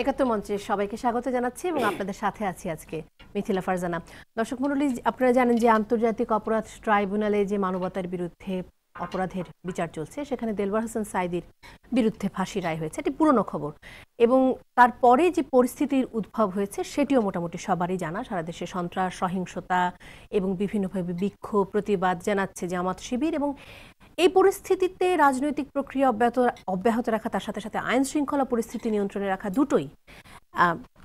একাত্তর মঞ্চে সবাইকে স্বাগত জানাচ্ছি এবং আপনাদের সাথে আছি আজকে মিথিলা ফারজানা দর্শক মন্ডলী আপনারা জানেন যে আন্তর্জাতিক অপরাধ ট্রাইব্যুনালে যে মানবতার বিরুদ্ধে অপরাধের বিচার চলছে সেখানে দেলবার হোসেন সাইদির বিরুদ্ধে ফাঁসি রায় হয়েছে এটি পুরনো খবর এবং তারপরে যে পরিস্থিতির উদ্ভব হয়েছে সেটিও মোটামুটি সবারই জানা সারা দেশে সন্ত্রাস সহিংসতা এবং বিভিন্নভাবে বিক্ষোভ প্রতিবাদ জানাচ্ছে জামাত শিবির এবং এই পরিস্থিতিতে রাজনৈতিক প্রক্রিয়া অব্যাহত অব্যাহত রাখা তার সাথে সাথে আইন শৃঙ্খলা পরিস্থিতি নিয়ন্ত্রণে রাখা দুটোই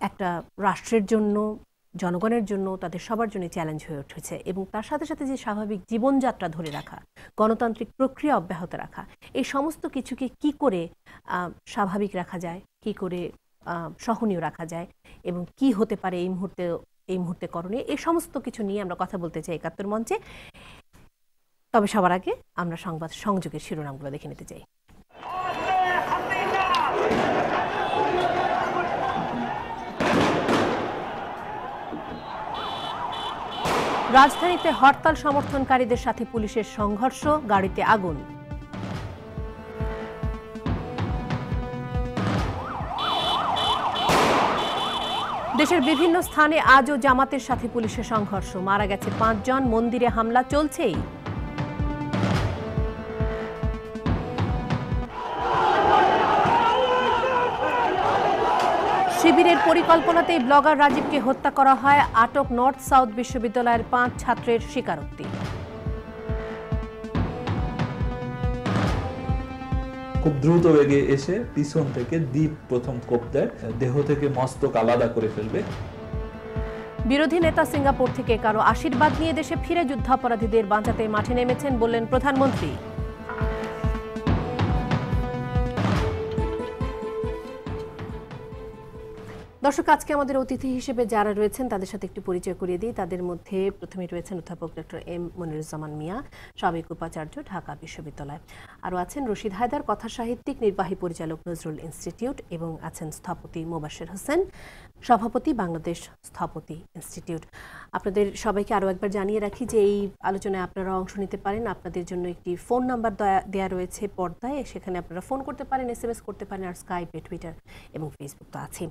একটা রাষ্ট্রের জন্য জনগণের জন্য তাদের সবার জন্য চ্যালেঞ্জ হয়ে উঠেছে এবং তার সাথে সাথে যে স্বাভাবিক জীবনযাত্রা ধরে রাখা গণতান্ত্রিক প্রক্রিয়া অব্যাহত রাখা এই সমস্ত কিছুকে কি করে স্বাভাবিক রাখা যায় কি করে সহনীয় রাখা যায় এবং কি হতে পারে এই মুহূর্তে এই মুহূর্তে করণীয় এই সমস্ত কিছু নিয়ে আমরা কথা বলতে চাই একাত্তর মঞ্চে তবে সবার আগে আমরা সংবাদ সংযোগের শিরোনামগুলো দেখে নিতে চাই রাজধানীতে হরতাল সমর্থনকারীদের সাথে পুলিশের সংঘর্ষ গাড়িতে আগুন দেশের বিভিন্ন স্থানে আজও জামাতের সাথে পুলিশের সংঘর্ষ মারা গেছে পাঁচজন মন্দিরে হামলা চলছেই এর পরিকল্পনাতেই ব্লগার রাজীবকে হত্যা করা হয় আটক নর্থ সাউথ বিশ্ববিদ্যালয়ের পাঁচ ছাত্রের স্বীকারোক্তি খুব দ্রুত বেগে এসে পিছন থেকে দ্বীপ প্রথম কোপ দেয় দেহ থেকে মস্তক আলাদা করে ফেলবে বিরোধী নেতা সিঙ্গাপুর থেকে কারো আশীর্বাদ নিয়ে দেশে ফিরে যুদ্ধাপরাধীদের বাঁচাতে মাঠে নেমেছেন বললেন প্রধানমন্ত্রী দর্শক আজকে আমাদের অতিথি হিসেবে যারা রয়েছেন তাদের সাথে একটু পরিচয় করিয়ে দিই তাদের মধ্যে প্রথমে রয়েছেন অধ্যাপক ডক্টর এম মনিরুজ্জামান মিয়া সাবেক উপাচার্য ঢাকা বিশ্ববিদ্যালয় আরও আছেন রশিদ হায়দার কথা সাহিত্যিক নির্বাহী পরিচালক নজরুল ইনস্টিটিউট এবং আছেন স্থপতি মোবাশের হোসেন সভাপতি বাংলাদেশ স্থপতি ইনস্টিটিউট আপনাদের সবাইকে আরও একবার জানিয়ে রাখি যে এই আলোচনায় আপনারা অংশ নিতে পারেন আপনাদের জন্য একটি ফোন নাম্বার দেয়া রয়েছে পর্দায় সেখানে আপনারা ফোন করতে পারেন এস করতে পারেন আর স্কাইপে টুইটার এবং ফেসবুক তো আছে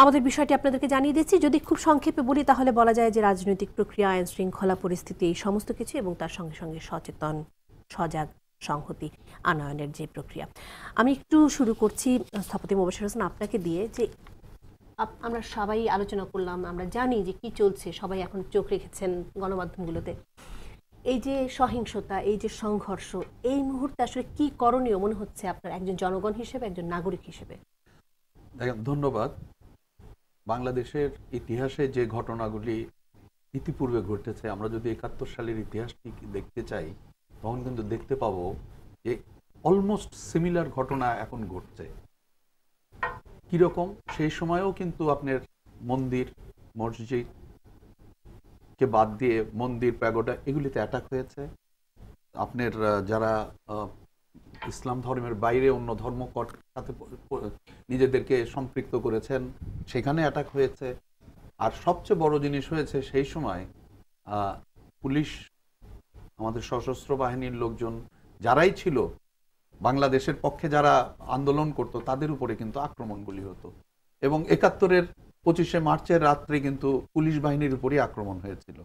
আমাদের বিষয়টি আপনাদেরকে জানিয়ে দিচ্ছি যদি খুব সংক্ষেপে বলি তাহলে বলা যায় যে রাজনৈতিক প্রক্রিয়া আইন শৃঙ্খলা পরিস্থিতি এই সমস্ত কিছু এবং তার সঙ্গে সঙ্গে সচেতন সজাগ সংহতি আনয়নের যে প্রক্রিয়া আমি একটু শুরু করছি স্থপতি মোবাসির হোসেন আপনাকে দিয়ে যে আমরা সবাই আলোচনা করলাম আমরা জানি যে কি চলছে সবাই এখন চোখ রেখেছেন গণমাধ্যমগুলোতে এই যে সহিংসতা এই যে সংঘর্ষ এই মুহূর্তে আসলে কি করণীয় মনে হচ্ছে আপনার একজন জনগণ হিসেবে একজন নাগরিক হিসেবে দেখেন ধন্যবাদ বাংলাদেশের ইতিহাসে যে ঘটনাগুলি ইতিপূর্বে ঘটেছে আমরা যদি একাত্তর সালের ইতিহাসটি দেখতে চাই তখন কিন্তু দেখতে পাব যে অলমোস্ট সিমিলার ঘটনা এখন ঘটছে কীরকম সেই সময়েও কিন্তু আপনার মন্দির মসজিদ কে বাদ দিয়ে মন্দির প্যাগোডা এগুলিতে অ্যাটাক হয়েছে আপনার যারা ইসলাম ধর্মের বাইরে অন্য ধর্ম সাথে নিজেদেরকে সম্পৃক্ত করেছেন সেখানে অ্যাটাক হয়েছে আর সবচেয়ে বড় জিনিস হয়েছে সেই সময় পুলিশ আমাদের সশস্ত্র বাহিনীর লোকজন যারাই ছিল বাংলাদেশের পক্ষে যারা আন্দোলন করত তাদের উপরে কিন্তু আক্রমণগুলি হতো এবং একাত্তরের পঁচিশে মার্চের রাত্রে কিন্তু পুলিশ বাহিনীর উপরই আক্রমণ হয়েছিল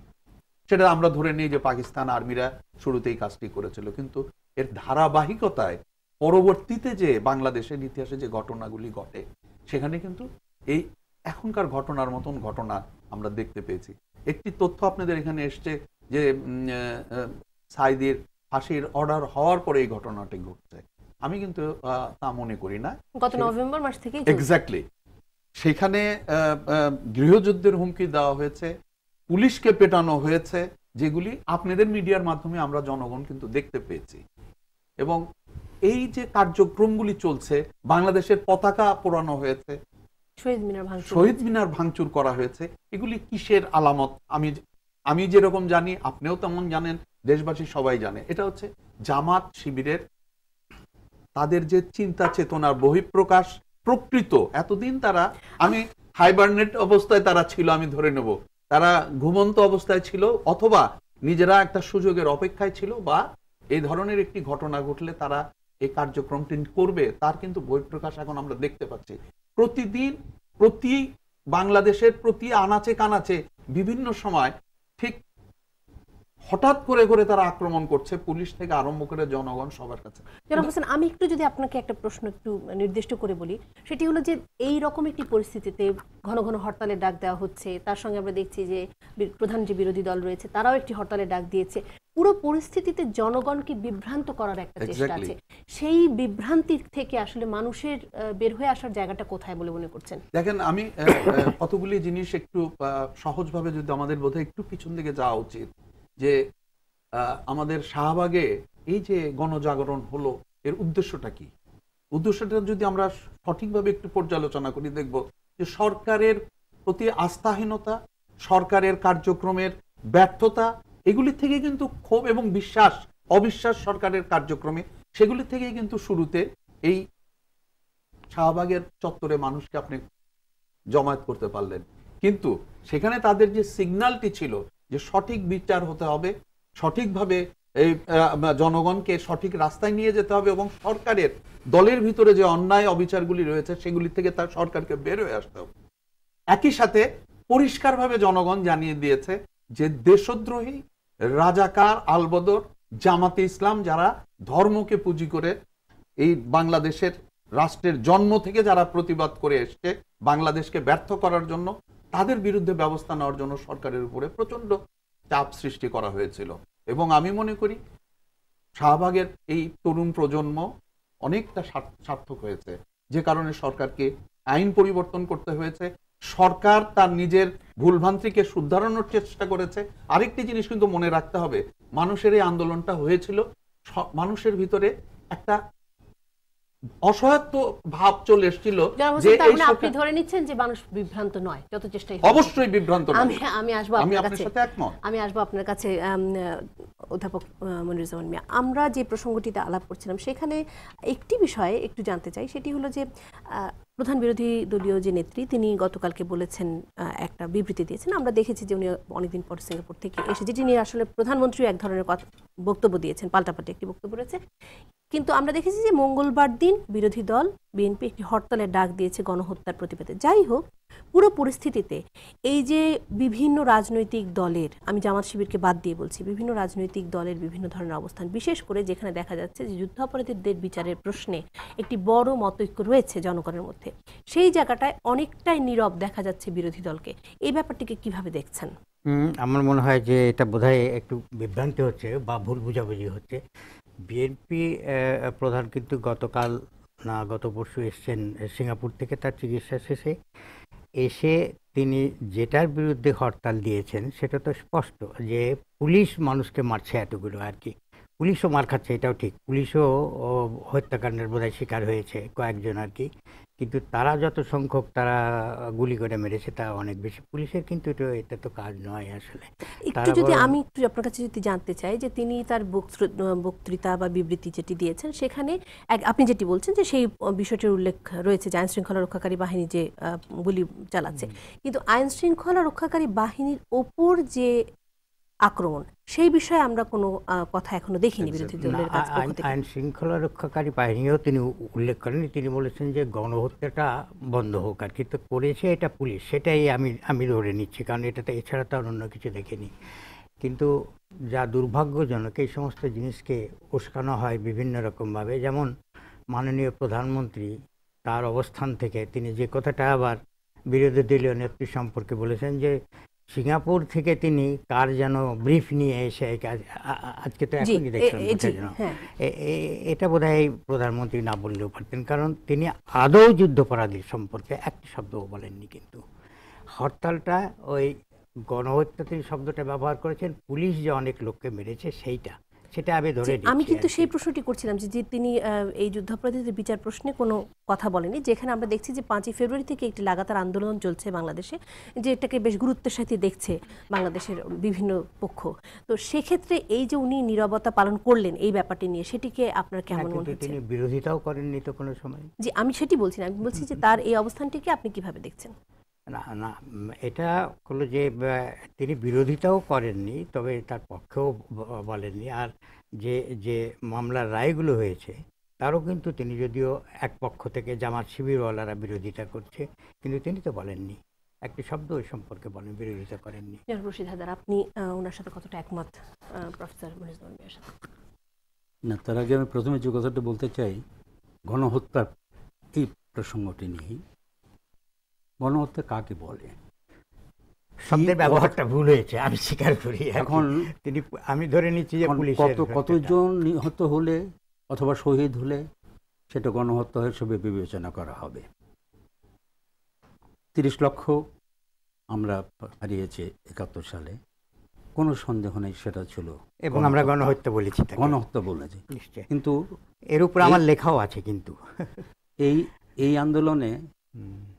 সেটা আমরা ধরে নিই যে পাকিস্তান আর্মিরা শুরুতেই কাজটি করেছিল কিন্তু এর ধারাবাহিকতায় পরবর্তীতে যে বাংলাদেশের ইতিহাসে যে ঘটনাগুলি ঘটে সেখানে কিন্তু এই এখনকার ঘটনার মতন ঘটনা আমরা দেখতে পেয়েছি একটি তথ্য আপনাদের এখানে এসছে যে সাইদির ফাঁসির অর্ডার হওয়ার পরে এই ঘটনাটি ঘটছে আমি কিন্তু তা মনে করি না গত নভেম্বর মাস থেকে এক্স্যাক্টলি সেখানে গৃহযুদ্ধের হুমকি দেওয়া হয়েছে পুলিশকে পেটানো হয়েছে যেগুলি আপনাদের মিডিয়ার মাধ্যমে আমরা জনগণ কিন্তু দেখতে পেয়েছি এবং এই যে কার্যক্রমগুলি চলছে বাংলাদেশের পতাকা পোড়ানো হয়েছে শহীদ মিনার ভাঙচুর করা হয়েছে এগুলি কিসের আলামত আমি আমি যেরকম জানি আপনিও তেমন জানেন দেশবাসী সবাই জানে এটা হচ্ছে জামাত শিবিরের তাদের যে চিন্তা চেতনার বহিঃপ্রকাশ প্রকৃত এতদিন তারা আমি হাইবারনেট অবস্থায় তারা ছিল আমি ধরে নেব তারা ঘুমন্ত অবস্থায় ছিল অথবা নিজেরা একটা সুযোগের অপেক্ষায় ছিল বা এই ধরনের একটি ঘটনা ঘটলে তারা এই কার্যক্রমটি করবে তার কিন্তু বহিঃপ্রকাশ এখন আমরা দেখতে পাচ্ছি প্রতিদিন প্রতি বাংলাদেশের প্রতি আনাচে কানাচে বিভিন্ন সময় ঠিক হঠাৎ করে করে তারা আক্রমণ করছে পুলিশ থেকে আরম্ভ করে জনগণ সবার কাছে জনাব হোসেন আমি একটু যদি আপনাকে একটা প্রশ্ন একটু নির্দিষ্ট করে বলি সেটি হলো যে এই রকম একটি পরিস্থিতিতে ঘন ঘন হরতালের ডাক দেওয়া হচ্ছে তার সঙ্গে আমরা দেখছি যে প্রধান যে বিরোধী দল রয়েছে তারাও একটি হরতালের ডাক দিয়েছে পুরো পরিস্থিতিতে জনগণকে বিভ্রান্ত করার একটা চেষ্টা আছে সেই বিভ্রান্তির থেকে আসলে মানুষের বের হয়ে আসার জায়গাটা কোথায় বলে মনে করছেন দেখেন আমি কতগুলি জিনিস একটু সহজভাবে যদি আমাদের বোধহয় একটু পিছন দিকে যাওয়া উচিত যে আমাদের শাহবাগে এই যে গণজাগরণ হলো এর উদ্দেশ্যটা কি উদ্দেশ্যটা যদি আমরা সঠিকভাবে একটু পর্যালোচনা করি দেখব যে সরকারের প্রতি আস্থাহীনতা সরকারের কার্যক্রমের ব্যর্থতা এগুলি থেকে কিন্তু ক্ষোভ এবং বিশ্বাস অবিশ্বাস সরকারের কার্যক্রমে সেগুলি থেকেই কিন্তু শুরুতে এই শাহবাগের চত্বরে মানুষকে আপনি জমায়েত করতে পারলেন কিন্তু সেখানে তাদের যে সিগন্যালটি ছিল যে সঠিক বিচার হতে হবে সঠিকভাবে এই জনগণকে সঠিক রাস্তায় নিয়ে যেতে হবে এবং সরকারের দলের ভিতরে যে অন্যায় অবিচারগুলি রয়েছে সেগুলি থেকে তার সরকারকে বের হয়ে আসতে হবে একই সাথে পরিষ্কারভাবে জনগণ জানিয়ে দিয়েছে যে দেশদ্রোহী রাজাকার আলবদর জামাতে ইসলাম যারা ধর্মকে পুঁজি করে এই বাংলাদেশের রাষ্ট্রের জন্ম থেকে যারা প্রতিবাদ করে এসছে বাংলাদেশকে ব্যর্থ করার জন্য তাদের বিরুদ্ধে ব্যবস্থা নেওয়ার জন্য সরকারের উপরে প্রচণ্ড চাপ সৃষ্টি করা হয়েছিল এবং আমি মনে করি শাহবাগের এই তরুণ প্রজন্ম অনেকটা সার্থক হয়েছে যে কারণে সরকারকে আইন পরিবর্তন করতে হয়েছে সরকার তার নিজের ভুলভ্রান্তিকে শুদ্ধারণের চেষ্টা করেছে আরেকটি জিনিস কিন্তু মনে রাখতে হবে মানুষের এই আন্দোলনটা হয়েছিল মানুষের ভিতরে একটা অসহায়ত্ব ভাব চলে এসেছিল যে মানে আপনি ধরে নিচ্ছেন যে মানুষ বিভ্রান্ত নয় যত চেষ্টাই অবশ্যই বিভ্রান্ত আমি আমি আসবো আপনার কাছে আমি আসবো আপনার কাছে অধ্যাপক মনিরুজ্জামান মিয়া আমরা যে প্রসঙ্গটিতে আলাপ করছিলাম সেখানে একটি বিষয়ে একটু জানতে চাই সেটি হলো যে প্রধান বিরোধী দলীয় যে নেত্রী তিনি গতকালকে বলেছেন একটা বিবৃতি দিয়েছেন আমরা দেখেছি যে উনি অনেকদিন পর সিঙ্গাপুর থেকে এসে যেটি নিয়ে আসলে প্রধানমন্ত্রী এক ধরনের কথা বক্তব্য দিয়েছেন পাল্টাপাল্টি একটি বক্তব্য রয়েছে কিন্তু আমরা দেখেছি যে মঙ্গলবার দিন বিরোধী দল বিএনপি একটি হরতালের ডাক দিয়েছে গণহত্যার প্রতিবাদে যাই হোক পুরো পরিস্থিতিতে এই যে বিভিন্ন রাজনৈতিক দলের আমি জামাত শিবিরকে বাদ দিয়ে বলছি বিভিন্ন রাজনৈতিক দলের বিভিন্ন ধরনের অবস্থান বিশেষ করে যেখানে দেখা যাচ্ছে যে যুদ্ধাপরাধীদের বিচারের প্রশ্নে একটি বড় মতৈক্য রয়েছে জনগণের মধ্যে সেই জায়গাটায় অনেকটাই নীরব দেখা যাচ্ছে বিরোধী দলকে এই ব্যাপারটিকে কিভাবে দেখছেন আমার মনে হয় যে এটা বোধহয় একটু বিভ্রান্তি হচ্ছে বা ভুল বুঝাবুঝি হচ্ছে বিএনপি প্রধান কিন্তু গতকাল না গত পরশু এসছেন সিঙ্গাপুর থেকে তার চিকিৎসা শেষে এসে তিনি যেটার বিরুদ্ধে হরতাল দিয়েছেন সেটা তো স্পষ্ট যে পুলিশ মানুষকে মারছে এতগুলো আর কি পুলিশও মার খাচ্ছে এটাও ঠিক পুলিশও হত্যাকাণ্ডের বোধহয় শিকার হয়েছে কয়েকজন আর কি কিন্তু তারা যত সংখ্যক তারা গুলি করে মেরেছে তা অনেক বেশি পুলিশের কিন্তু এটা তো কাজ নয় আসলে একটু যদি আমি একটু আপনার কাছে যদি জানতে চাই যে তিনি তার বক্তৃতা বা বিবৃতি যেটি দিয়েছেন সেখানে আপনি যেটি বলছেন যে সেই বিষয়টির উল্লেখ রয়েছে যে আইন শৃঙ্খলা রক্ষাকারী বাহিনী যে গুলি চালাচ্ছে কিন্তু আইন শৃঙ্খলা রক্ষাকারী বাহিনীর ওপর যে আক্রমণ সেই বিষয়ে আমরা কোনো কথা এখনো দেখিনি আচ্ছা, বিরোধী দলের আইন শৃঙ্খলা রক্ষাকারী বাহিনীও তিনি উল্লেখ করেন তিনি বলেছেন যে গণহত্যাটা বন্ধ হোক আর কিন্তু করেছে এটা পুলিশ সেটাই আমি আমি ধরে নিচ্ছি কারণ এটাতে এছাড়া তো আর অন্য কিছু দেখিনি কিন্তু যা দুর্ভাগ্যজনক এই সমস্ত জিনিসকে উস্কানো হয় বিভিন্ন রকমভাবে যেমন মাননীয় প্রধানমন্ত্রী তার অবস্থান থেকে তিনি যে কথাটা আবার বিরোধী দলীয় নেত্রী সম্পর্কে বলেছেন যে সিঙ্গাপুর থেকে তিনি কার যেন ব্রিফ নিয়ে এসে আজকে তো এখনই দেখছেন হ্যাঁ। এটা বোধ হয় প্রধানমন্ত্রী না বললেও পারতেন কারণ তিনি আদৌ যুদ্ধপরাধী সম্পর্কে একটি শব্দও বলেননি কিন্তু হরতালটা ওই গণহত্যা তিনি শব্দটা ব্যবহার করেছেন পুলিশ যে অনেক লোককে মেরেছে সেইটা সেটা আমি ধরে আমি কিন্তু সেই প্রশ্নটি করছিলাম যে তিনি এই যুদ্ধাপরাধীদের বিচার প্রশ্নে কোনো কথা বলেনি যেখানে আমরা দেখছি যে পাঁচই ফেব্রুয়ারি থেকে একটি লাগাতার আন্দোলন চলছে বাংলাদেশে যে এটাকে বেশ গুরুত্বের সাথে দেখছে বাংলাদেশের বিভিন্ন পক্ষ তো সেক্ষেত্রে এই যে উনি নিরবতা পালন করলেন এই ব্যাপারটি নিয়ে সেটিকে আপনার কেমন হ্যাঁ, মনে তিনি বিরোধিতাও করেননি তো কোনো সময় জি আমি সেটি বলছি না আমি বলছি যে তার এই অবস্থানটিকে আপনি কিভাবে দেখছেন না না এটা হলো যে তিনি বিরোধিতাও করেননি তবে তার পক্ষেও বলেননি আর যে যে মামলার রায়গুলো হয়েছে তারও কিন্তু তিনি যদিও এক পক্ষ থেকে জামাত শিবিরওয়ালারা বিরোধিতা করছে কিন্তু তিনি তো বলেননি একটি শব্দ ওই সম্পর্কে বলেন বিরোধিতা করেননি রশিদ হাদার আপনি ওনার সাথে কতটা একমত প্রফেসর না তার আগে আমি প্রথমে যে কথাটা বলতে চাই গণহত্যার এই প্রসঙ্গটি নিয়েই গণহত্যা কাকে বলে শব্দের ব্যবহারটা ভুল হয়েছে আমি স্বীকার করি এখন তিনি আমি ধরে নিচ্ছি যে পুলিশ কত কতজন নিহত হলে অথবা শহীদ হলে সেটা গণহত্যা হিসেবে বিবেচনা করা হবে তিরিশ লক্ষ আমরা হারিয়েছি একাত্তর সালে কোনো সন্দেহ নেই সেটা ছিল এবং আমরা গণহত্যা বলেছি গণহত্যা বলেছি কিন্তু এর উপর আমার লেখাও আছে কিন্তু এই এই আন্দোলনে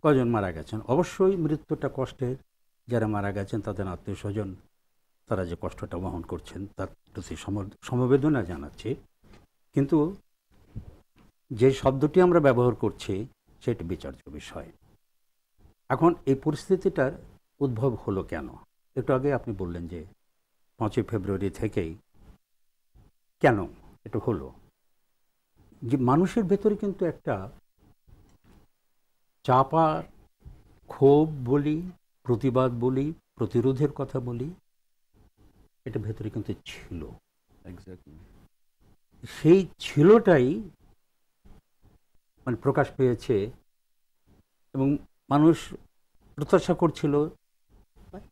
কজন মারা গেছেন অবশ্যই মৃত্যুটা কষ্টের যারা মারা গেছেন তাদের আত্মীয় স্বজন তারা যে কষ্টটা বহন করছেন তার প্রতি সমবেদনা জানাচ্ছি কিন্তু যে শব্দটি আমরা ব্যবহার করছি সেটি বিচার্য বিষয় এখন এই পরিস্থিতিটার উদ্ভব হলো কেন একটু আগে আপনি বললেন যে পাঁচই ফেব্রুয়ারি থেকেই কেন এটা হলো যে মানুষের ভেতরে কিন্তু একটা চাপা ক্ষোভ বলি প্রতিবাদ বলি প্রতিরোধের কথা বলি এটা ভেতরে কিন্তু ছিল সেই ছিলটাই মানে প্রকাশ পেয়েছে এবং মানুষ প্রত্যাশা করছিল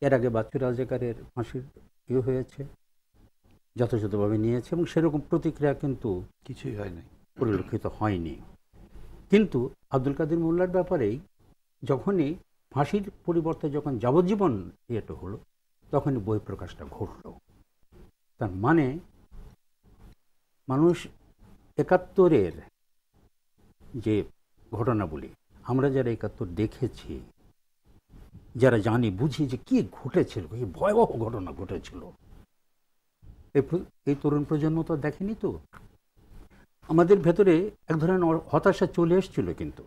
এর আগে বাচ্চু রাজাকারের ফাঁসির ইয়ে হয়েছে যথাযথভাবে নিয়েছে এবং সেরকম প্রতিক্রিয়া কিন্তু কিছুই হয়নি পরিলক্ষিত হয়নি কিন্তু আব্দুল কাদের মোল্লার ব্যাপারেই যখনই ফাঁসির পরিবর্তে যখন যাবজ্জীবন ইয়েটা হলো তখনই বই প্রকাশটা ঘটল তার মানে মানুষ একাত্তরের যে ঘটনাবলী আমরা যারা একাত্তর দেখেছি যারা জানি বুঝি যে কি ঘটেছিল কি ভয়াবহ ঘটনা ঘটেছিল এই তরুণ প্রজন্ম তো দেখেনি তো আমাদের ভেতরে এক ধরনের হতাশা চলে এসেছিল কিন্তু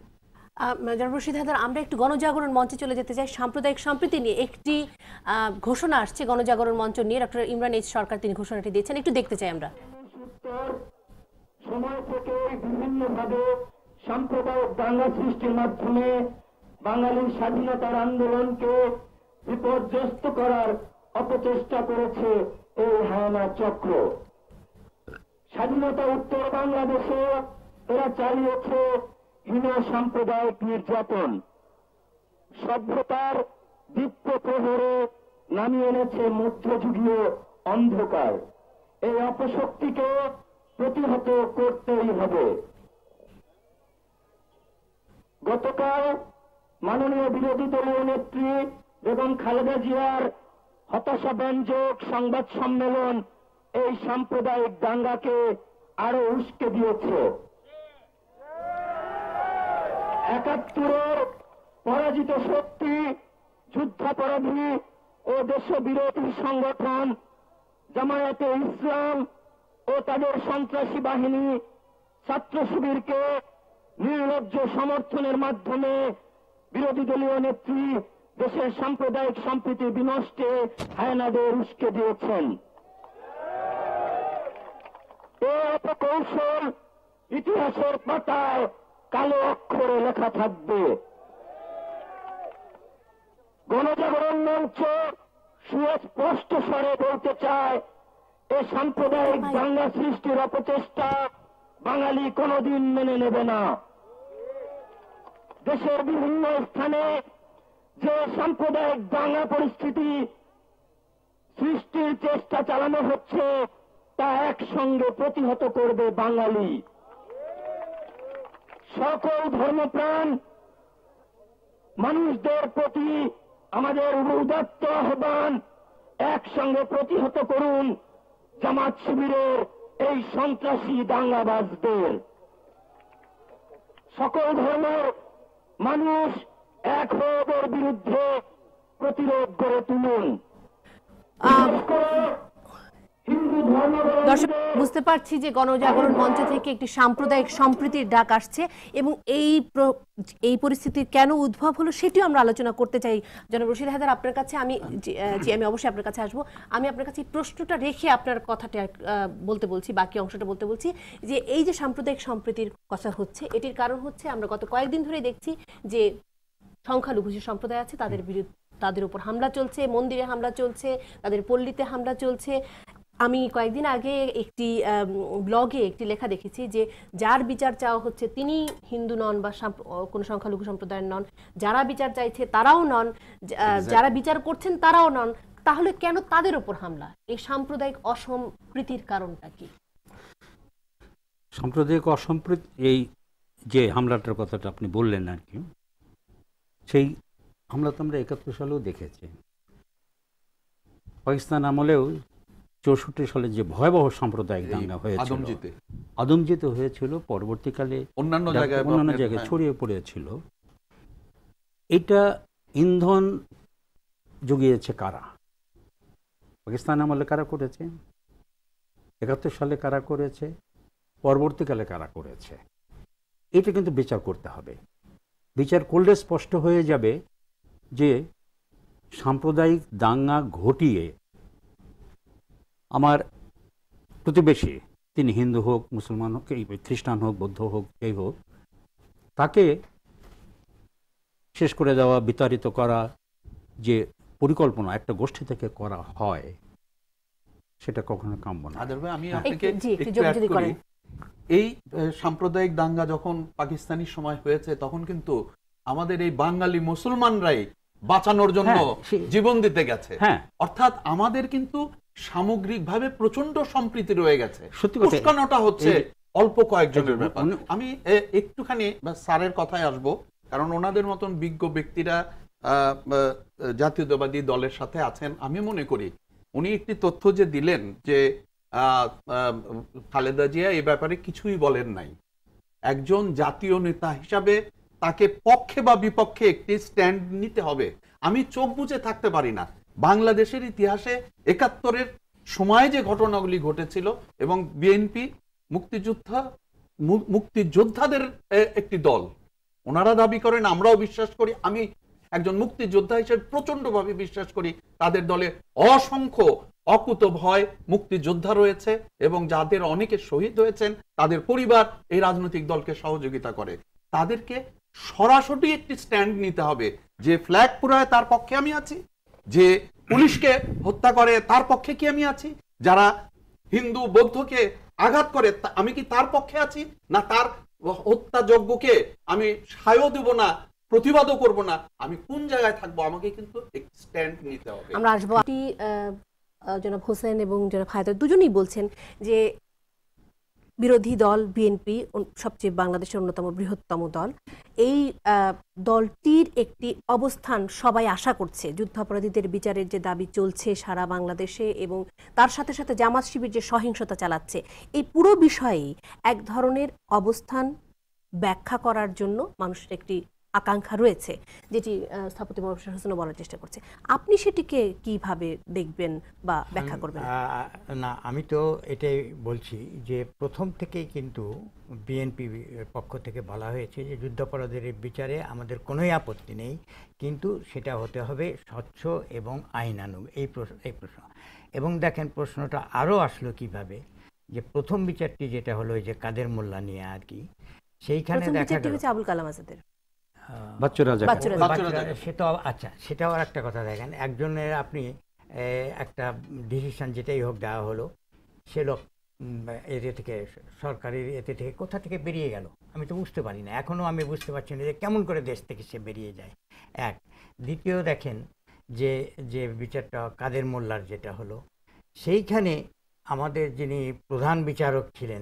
আমরা একটু গণজাগরণ মঞ্চে চলে যেতে চাই সাম্প্রদায়িক সম্প্রীতি নিয়ে একটি ঘোষণা আসছে গণজাগরণ মঞ্চ নিয়ে ডক্টর ইমরান এইচ সরকার তিনি ঘোষণাটি দিয়েছেন একটু দেখতে চাই আমরা সময় থেকে বিভিন্নভাবে সাম্প্রদায়িক দাঙ্গা সৃষ্টির মাধ্যমে বাঙালির স্বাধীনতার আন্দোলনকে বিপর্যস্ত করার অপচেষ্টা করেছে এই হায়না চক্র স্বাধীনতা উত্তর বাংলাদেশে এরা চালিয়েছে হীন সাম্প্রদায়িক নির্যাতন সভ্যতার দীপ্ত প্রহরে নামিয়ে এনেছে মধ্যযুগীয় অন্ধকার এই অপশক্তিকে প্রতিহত করতেই হবে গতকাল মাননীয় বিরোধী দলীয় নেত্রী বেগম খালেদা জিয়ার হতাশাব্যঞ্জক সংবাদ সম্মেলন এই সাম্প্রদায়িক দাঙ্গাকে আরো উস্কে দিয়েছে একাত্তরের পরাজিত শক্তি যুদ্ধাপরাধী ও দেশবিরোধী সংগঠন জামায়াতে ইসলাম ও তাদের সন্ত্রাসী বাহিনী ছাত্র শিবিরকে নির্লজ্জ সমর্থনের মাধ্যমে বিরোধী দলীয় নেত্রী দেশের সাম্প্রদায়িক সম্প্রীতি বিনষ্টে হায়নাদের উস্কে দিয়েছেন অপকৌশল ইতিহাসের পাতায় কালো অক্ষরে লেখা থাকবে গণজাগরণ মঞ্চ সুস্পষ্ট স্বরে বলতে চায় এ সাম্প্রদায়িক বাংলা সৃষ্টির অপচেষ্টা বাঙালি কোনদিন মেনে নেবে না দেশের বিভিন্ন স্থানে যে সাম্প্রদায়িক দাঙ্গা পরিস্থিতি সৃষ্টির চেষ্টা চালানো হচ্ছে তা একসঙ্গে প্রতিহত করবে বাঙালি সকল ধর্মপ্রাণ মানুষদের প্রতি আমাদের উদাত্ত আহ্বান একসঙ্গে প্রতিহত করুন জামাত শিবিরের এই সন্ত্রাসী দাঙ্গাবাজদের সকল ধর্মের মানুষ এক হয়ে বিরুদ্ধে প্রতিরোধ গড়ে তুলুন দর্শক বুঝতে পারছি যে গণজাগরণ মঞ্চ থেকে একটি সাম্প্রদায়িক সম্প্রীতির ডাক আসছে এবং এই এই পরিস্থিতির কেন উদ্ভব হলো সেটিও আমরা আলোচনা করতে চাই জনাব রশিদ হায়দার আপনার কাছে আমি জি আমি অবশ্যই আপনার কাছে আসবো আমি আপনার কাছে প্রশ্নটা রেখে আপনার কথাটা বলতে বলছি বাকি অংশটা বলতে বলছি যে এই যে সাম্প্রদায়িক সম্প্রীতির কথা হচ্ছে এটির কারণ হচ্ছে আমরা গত কয়েকদিন ধরে দেখছি যে সংখ্যালঘু যে সম্প্রদায় আছে তাদের বিরুদ্ধে তাদের উপর হামলা চলছে মন্দিরে হামলা চলছে তাদের পল্লীতে হামলা চলছে আমি কয়েকদিন আগে একটি ব্লগে একটি লেখা দেখেছি যে যার বিচার চাওয়া হচ্ছে তিনি হিন্দু নন বা কোনো সংখ্যালঘু সম্প্রদায়ের নন যারা বিচার চাইছে তারাও নন যারা বিচার করছেন তারাও নন তাহলে কেন তাদের উপর হামলা এই সাম্প্রদায়িক অসম্প্রীতির কারণটা কি সাম্প্রদায়িক অসম্প্রীতি এই যে হামলাটার কথাটা আপনি বললেন আর কি সেই হামলা তো আমরা একাত্তর সালেও দেখেছি পাকিস্তান আমলেও চৌষট্টি সালে যে ভয়াবহ সাম্প্রদায়িক দাঙ্গা হয়েছিল আদমজিত হয়েছিল পরবর্তীকালে অন্যান্য জায়গায় অন্যান্য হ্যাঁ, জায়গায় হ্যাঁ। ছড়িয়ে পড়েছিল এটা ইন্ধন জুগিয়েছে কারা পাকিস্তান আমলে কারা করেছে একাত্তর সালে কারা করেছে পরবর্তীকালে কারা করেছে এটা কিন্তু বিচার করতে হবে বিচার করলে স্পষ্ট হয়ে যাবে যে সাম্প্রদায়িক দাঙ্গা ঘটিয়ে আমার প্রতিবেশী তিনি হিন্দু হোক মুসলমান হোক খ্রিস্টান হোক বৌদ্ধ হোক যেই হোক তাকে শেষ করে দেওয়া বিতাড়িত করা যে পরিকল্পনা একটা গোষ্ঠী থেকে করা হয় সেটা কখনো কাম্য না আমি হ্যাঁ। এই সাম্প্রদায়িক দাঙ্গা যখন পাকিস্তানি সময় হয়েছে তখন কিন্তু আমাদের এই বাঙালি মুসলমানরাই বাঁচানোর জন্য হ্যাঁ, জীবন দিতে গেছে হ্যাঁ। অর্থাৎ আমাদের কিন্তু সামগ্রিকভাবে প্রচন্ড সম্প্রীতি রয়ে গেছে সত্যি কথা হচ্ছে অল্প কয়েকজনের ব্যাপার মানে আমি একটুখানি স্যারের কথায় আসব কারণ ওনাদের মতন বিজ্ঞ ব্যক্তিরা জাতীয়তাবাদী দলের সাথে আছেন আমি মনে করি উনি একটি তথ্য যে দিলেন যে খালেদা জিয়া এ ব্যাপারে কিছুই বলেন নাই একজন জাতীয় নেতা হিসাবে তাকে পক্ষে বা বিপক্ষে একটি স্ট্যান্ড নিতে হবে আমি চোখ বুঝে থাকতে পারি না বাংলাদেশের ইতিহাসে একাত্তরের সময় যে ঘটনাগুলি ঘটেছিল এবং বিএনপি মুক্তিযোদ্ধা মুক্তিযোদ্ধাদের একটি দল ওনারা দাবি করেন আমরাও বিশ্বাস করি আমি একজন মুক্তিযোদ্ধা হিসেবে প্রচণ্ডভাবে বিশ্বাস করি তাদের দলে অসংখ্য অকুত ভয় মুক্তিযোদ্ধা রয়েছে এবং যাদের অনেকে শহীদ হয়েছেন তাদের পরিবার এই রাজনৈতিক দলকে সহযোগিতা করে তাদেরকে সরাসরি একটি স্ট্যান্ড নিতে হবে যে ফ্ল্যাগ পুরায় তার পক্ষে আমি আছি যে পুলিশকে হত্যা করে তার পক্ষে কি আমি আছি যারা হিন্দু বৌদ্ধকে আঘাত করে আমি কি তার পক্ষে আছি না তার হত্যাযজ্ঞকে আমি সায়ও দেব না প্রতিবাদও করব না আমি কোন জায়গায় থাকবো আমাকে কিন্তু স্ট্যান্ড নিতে হবে আমরা আসবো জনাব হোসেন এবং জনাব হায়দার দুজনেই বলছেন যে বিরোধী দল বিএনপি সবচেয়ে বাংলাদেশের অন্যতম বৃহত্তম দল এই দলটির একটি অবস্থান সবাই আশা করছে যুদ্ধাপরাধীদের বিচারের যে দাবি চলছে সারা বাংলাদেশে এবং তার সাথে সাথে জামাত শিবির যে সহিংসতা চালাচ্ছে এই পুরো বিষয়ে এক ধরনের অবস্থান ব্যাখ্যা করার জন্য মানুষের একটি আকাঙ্ক্ষা রয়েছে যেটি স্থাপত্য মহাবিশ্ব বলার চেষ্টা করছে আপনি সেটিকে কিভাবে দেখবেন বা ব্যাখ্যা করবেন না আমি তো এটাই বলছি যে প্রথম থেকেই কিন্তু বিএনপি পক্ষ থেকে বলা হয়েছে যে যুদ্ধাপরাধের বিচারে আমাদের কোনোই আপত্তি নেই কিন্তু সেটা হতে হবে স্বচ্ছ এবং আইনানুগ এই প্রশ্ন এই প্রশ্ন এবং দেখেন প্রশ্নটা আরও আসলো কিভাবে যে প্রথম বিচারটি যেটা হলো যে কাদের মোল্লা নিয়ে আর কি সেইখানে দেখা আবুল কালাম আজাদের হ্যাঁ। বাচ্চুরা সেটা আচ্ছা সেটাও আর একটা কথা দেখেন একজনের আপনি একটা ডিসিশন যেটাই হোক দেওয়া হলো সে লোক এতে থেকে সরকারের এতে থেকে কোথা থেকে বেরিয়ে গেল আমি তো বুঝতে পারি না এখনও আমি বুঝতে পারছি না যে কেমন করে দেশ থেকে সে বেরিয়ে যায় এক দ্বিতীয় দেখেন যে যে বিচারটা কাদের মোল্লার যেটা হলো সেইখানে আমাদের যিনি প্রধান বিচারক ছিলেন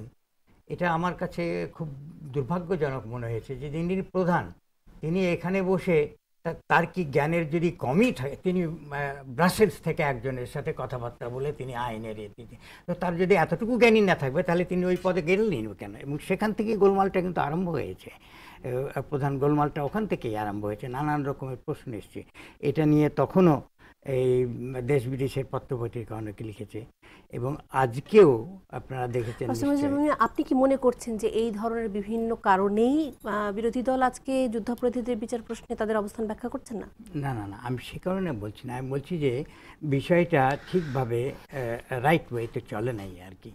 এটা আমার কাছে খুব দুর্ভাগ্যজনক মনে হয়েছে যে যিনি প্রধান তিনি এখানে বসে তার কি জ্ঞানের যদি কমই থাকে তিনি ব্রাসেলস থেকে একজনের সাথে কথাবার্তা বলে তিনি আইনের তিনি তো তার যদি এতটুকু জ্ঞানী না থাকবে তাহলে তিনি ওই পদে গেলেন কেন এবং সেখান থেকে গোলমালটা কিন্তু আরম্ভ হয়েছে প্রধান গোলমালটা ওখান থেকেই আরম্ভ হয়েছে নানান রকমের প্রশ্ন এসছে এটা নিয়ে তখনও এই দেশ বিদেশের পত্রপত্রিকা অনেকে লিখেছে এবং আজকেও আপনারা দেখেছেন আপনি কি মনে করছেন যে এই ধরনের বিভিন্ন কারণেই বিরোধী দল আজকে যুদ্ধাপরাধীদের বিচার প্রশ্নে তাদের অবস্থান ব্যাখ্যা করছেন না না না না আমি সে কারণে বলছি না আমি বলছি যে বিষয়টা ঠিকভাবে রাইট ওয়েতে চলে নাই আর কি